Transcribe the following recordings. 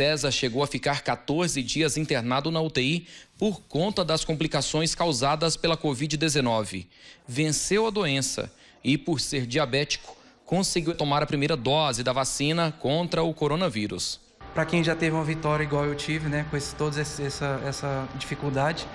César chegou a ficar 14 dias internado na UTI por conta das complicações causadas pela Covid-19. Venceu a doença e, por ser diabético, conseguiu tomar a primeira dose da vacina contra o coronavírus para quem já teve uma vitória igual eu tive, né, com esse, toda essa, essa dificuldade.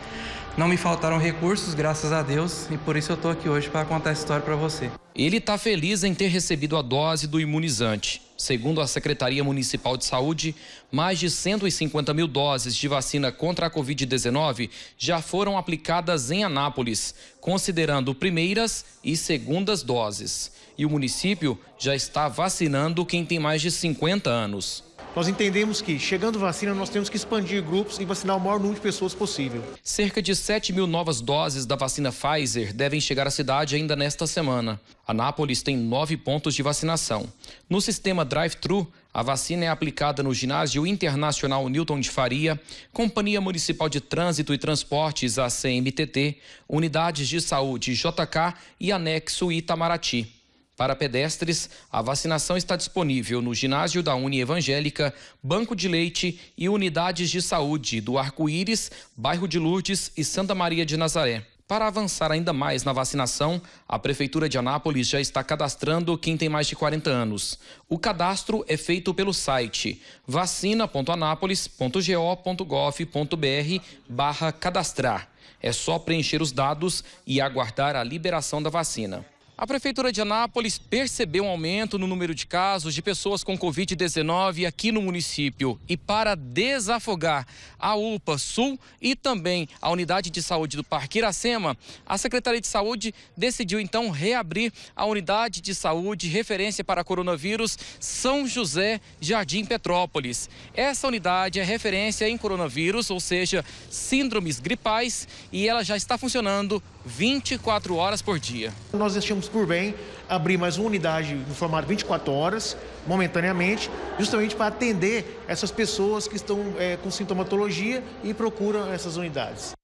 Não me faltaram recursos, graças a Deus, e por isso eu estou aqui hoje para contar essa história para você. Ele está feliz em ter recebido a dose do imunizante. Segundo a Secretaria Municipal de Saúde, mais de 150 mil doses de vacina contra a Covid-19 já foram aplicadas em Anápolis, considerando primeiras e segundas doses. E o município já está vacinando quem tem mais de 50 anos. Nós entendemos que, chegando vacina, nós temos que expandir grupos e vacinar o maior número de pessoas possível. Cerca de 7 mil novas doses da vacina Pfizer devem chegar à cidade ainda nesta semana. Anápolis tem nove pontos de vacinação. No sistema drive-thru, a vacina é aplicada no Ginásio Internacional Newton de Faria, Companhia Municipal de Trânsito e Transportes, a CMTT, Unidades de Saúde JK e Anexo Itamaraty. Para pedestres, a vacinação está disponível no ginásio da Uni Evangélica, Banco de Leite e unidades de saúde do Arco-Íris, bairro de Lourdes e Santa Maria de Nazaré. Para avançar ainda mais na vacinação, a Prefeitura de Anápolis já está cadastrando quem tem mais de 40 anos. O cadastro é feito pelo site vacina.anápolis.go.gov.br barra cadastrar. É só preencher os dados e aguardar a liberação da vacina. A Prefeitura de Anápolis percebeu um aumento no número de casos de pessoas com Covid-19 aqui no município. E para desafogar a UPA Sul e também a unidade de saúde do Parque Iracema, a Secretaria de Saúde decidiu então reabrir a unidade de saúde referência para coronavírus São José Jardim Petrópolis. Essa unidade é referência em coronavírus, ou seja, síndromes gripais, e ela já está funcionando 24 horas por dia. Nós deixamos por bem abrir mais uma unidade no formato 24 horas, momentaneamente, justamente para atender essas pessoas que estão é, com sintomatologia e procuram essas unidades.